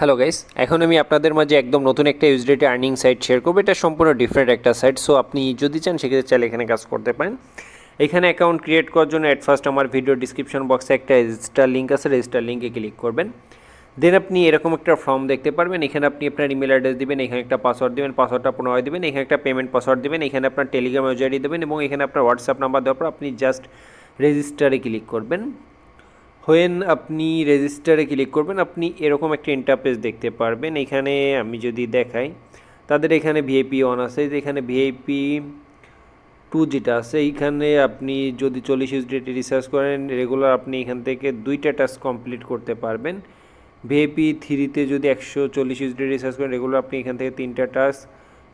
hello guys এখন আমি আপনাদের মাঝে একদম নতুন একটা ইউজডেটে আর্নিং সাইট শেয়ার করবো এটা সম্পূর্ণ ডিফারেন্ট একটা সাইট সো আপনি যদি চান সেক্ষেত্রে চাইলে এখানে কাজ করতে পারেন এখানে অ্যাকাউন্ট ক্রিয়েট করার জন্য অ্যাট ফার্স্ট আমার ভিডিও ডিসক্রিপশন বক্সে একটা রেজিস্টার লিঙ্ক আছে রেজিস্টার লিঙ্কে ক্লিক করবেন দেন আপনি এরকম একটা ফর্ম দেখতে পারবেন এখানে আপনি আপনার ইমেল অ্যাড্রেস দেবেন এখানে একটা পাসওয়ার্ড দেবেন পাসওয়ার্ডটা পুনরায় দেবেন এখানে একটা পেমেন্ট পাসওয়ার্ড দেবেন এখানে আপনার টেলিগ্রাম ইউজারি দেবেন এবং এখানে আপনার হোয়াটসঅ্যাপ নাম্বার দেওয়ার পর আপনি জাস্ট রেজিস্টারে ক্লিক করবেন হোয়েন আপনি রেজিস্টারে ক্লিক করবেন আপনি এরকম একটা ইন্টারপেজ দেখতে পারবেন এখানে আমি যদি দেখাই তাদের এখানে ভিআইপি অন আছে এখানে ভিআইপি টু যেটা আছে এইখানে আপনি যদি চল্লিশ ইউজ ডেটে রিসার্চ করেন রেগুলার আপনি এখান থেকে দুইটা টাস্ক কমপ্লিট করতে পারবেন ভিআইপি থ্রিতে যদি একশো চল্লিশ ডেটে রিসার্চ করেন রেগুলার আপনি এখান থেকে তিনটা টাস্ক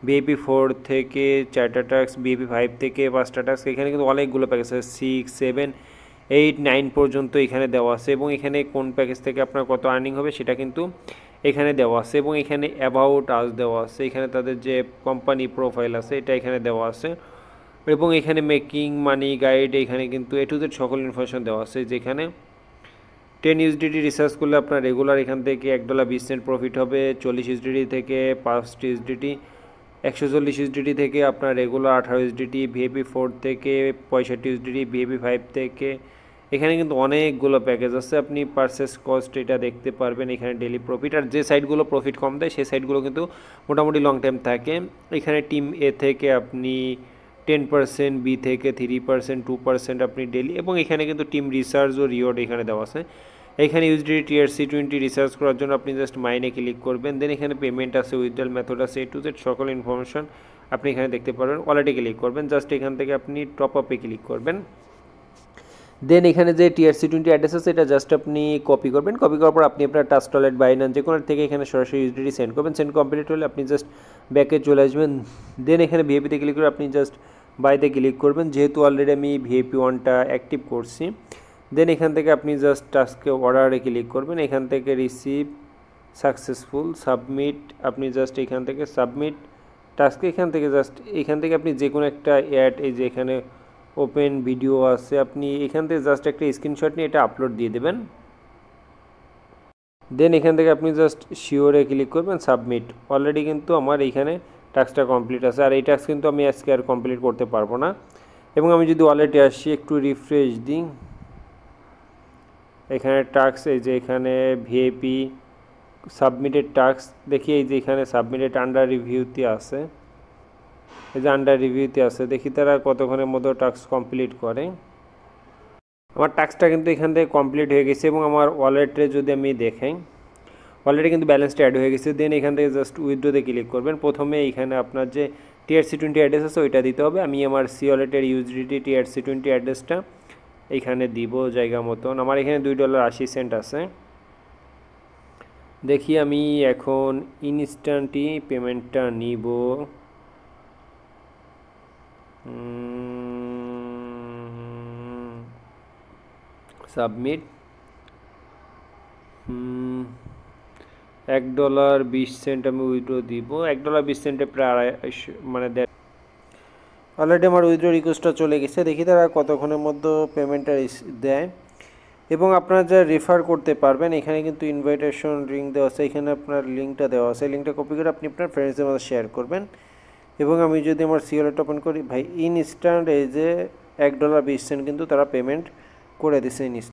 ভিআইপি ফোর থেকে চারটা টাস্ক ভিআইপি ফাইভ থেকে পাঁচটা টাস্ক এখানে কিন্তু অনেকগুলো প্যাকেজ আছে সিক্স সেভেন এইট নাইন পর্যন্ত এখানে দেওয়া আছে এবং এখানে কোন প্যাকেজ থেকে আপনার কত আর্নিং হবে সেটা কিন্তু এখানে দেওয়া আছে এবং এখানে অ্যাবাউট আজ দেওয়া আছে এখানে তাদের যে কোম্পানি প্রোফাইল আছে এটা এখানে দেওয়া আছে এবং এখানে মেকিং মানি গাইড এখানে কিন্তু এ টু জেড সকল ইনফরমেশান দেওয়া আছে যেখানে টেন ইউসডিটি রিসার্চ করলে আপনার রেগুলার এখান থেকে এক ডলার বিশ সেন্ট প্রফিট হবে চল্লিশ ইউসডিটি থেকে পাঁচ ইউসডিটি একশো চল্লিশ ইউসডিটি থেকে আপনার রেগুলার আঠারো ইউসডিটি ভিএপি ফোর থেকে পঁয়ষট্টি ইউসডিটি ভিএপি ফাইভ থেকে এখানে কিন্তু অনেকগুলো প্যাকেজ আছে আপনি পারচেস কস্ট এটা দেখতে পারবেন এখানে ডেলি প্রফিট আর যে সাইটগুলো প্রফিট কম দেয় সেই সাইটগুলো কিন্তু মোটামুটি লং টাইম থাকে এখানে টিম এ থেকে আপনি টেন পার্সেন্ট বি থেকে থ্রি পার্সেন্ট টু পার্সেন্ট আপনি ডেলি এবং এখানে কিন্তু টিম রিসার্চ ও রিওয়ার্ড এখানে দেওয়া আছে এখানে ইউজডি টিআরসি টোয়েন্টি রিসার্চ করার জন্য আপনি জাস্ট মাইনে ক্লিক করবেন দেন এখানে পেমেন্ট আছে উইথড্রল মেথড আছে এ টু জেড সকল ইনফরমেশন আপনি এখানে দেখতে পারবেন ওয়ালেটে ক্লিক করবেন জাস্ট এখান থেকে আপনি টপ আপে ক্লিক করবেন দেন এখানে যে টিআরসি টোয়েন্টি অ্যাড্রেস আছে এটা জাস্ট আপনি কপি করবেন কপি করার পর আপনি আপনার টাচ টয়লেট বাইনান যে কোনো থেকে এখানে সরাসরি ইউজডিটি সেন্ড করবেন সেন্ড কমপ্লিট হলে আপনি জাস্ট ব্যাকে চলে আসবেন দেন এখানে ভিএপিতে ক্লিক করে আপনি জাস্ট বাইতে ক্লিক করবেন যেহেতু অলরেডি আমি ভিএপি ওয়ানটা অ্যাক্টিভ করছি দেন এখান থেকে আপনি জাস্ট টাস্কে অর্ডারে ক্লিক করবেন এখান থেকে রিসিভ সাকসেসফুল সাবমিট আপনি জাস্ট এখান থেকে সাবমিট টাস্কে এখান থেকে জাস্ট এখান থেকে আপনি যে কোনো একটা অ্যাড এই যে এখানে ওপেন ভিডিও আছে আপনি এখান থেকে জাস্ট একটা স্ক্রিনশট নিয়ে এটা আপলোড দিয়ে দেবেন দেন এখান থেকে আপনি জাস্ট শিওরে ক্লিক করবেন সাবমিট অলরেডি কিন্তু আমার এইখানে টাস্কটা কমপ্লিট আছে আর এই টাস্ক কিন্তু আমি আজকে আর কমপ্লিট করতে পারবো না এবং আমি যদি ওয়ালেটে আসি একটু রিফ্রেশ দিই এখানে টাস্ক এই যে এখানে ভিএপি সাবমিটেড টাস্ক দেখি এই যে এখানে সাবমিটেড আন্ডার রিভিউতে আছে এই যে আন্ডার রিভিউতে আছে দেখি তারা কতক্ষণের মধ্যে টাস্ক কমপ্লিট করে আমার টাস্কটা কিন্তু এখান থেকে কমপ্লিট হয়ে গেছে এবং আমার ওয়ালেটে যদি আমি দেখে অলরেডি কিন্তু ব্যালেন্সটা অ্যাড হয়ে গেছে দেন এখান থেকে জাস্ট উইথড্রোতে ক্লিক করবেন প্রথমে এখানে আপনার যে টিআরসি টোয়েন্টি অ্যাড্রেস আছে ওইটা দিতে হবে আমি আমার সি ওয়ালেটের ইউজিডি টিআরসি টোয়েন্টি অ্যাড্রেসটা এইখানে দিব জায়গা মতন আমার এখানে দুই ডলার আশি সেন্ট আছে দেখি আমি এখন ইনস্ট্যান্টই পেমেন্টটা নিব সাবমিট এক ডলার বিশ সেন্ট আমি উইড্রো দিব এক ডলার বিশ সেন্টে প্রায় মানে অলরেডি আমার উইথড্র রিকোয়েস্টটা চলে গেছে দেখি তারা কতক্ষণের মধ্যে পেমেন্টটা দেয় এবং আপনারা যা রেফার করতে পারবেন এখানে কিন্তু ইনভাইটেশন লিঙ্ক দেওয়া আছে এখানে আপনার লিঙ্কটা দেওয়া আছে লিঙ্কটা কপি করে আপনি আপনার ফ্রেন্ডসদের মধ্যে শেয়ার করবেন এবং আমি যদি আমার সিওলেট ওপেন করি ভাই ইনস্ট্যান্ট এই যে এক ডলার বিশ সেন্ট কিন্তু তারা পেমেন্ট করে দিছে ইনস্ট্যান্ট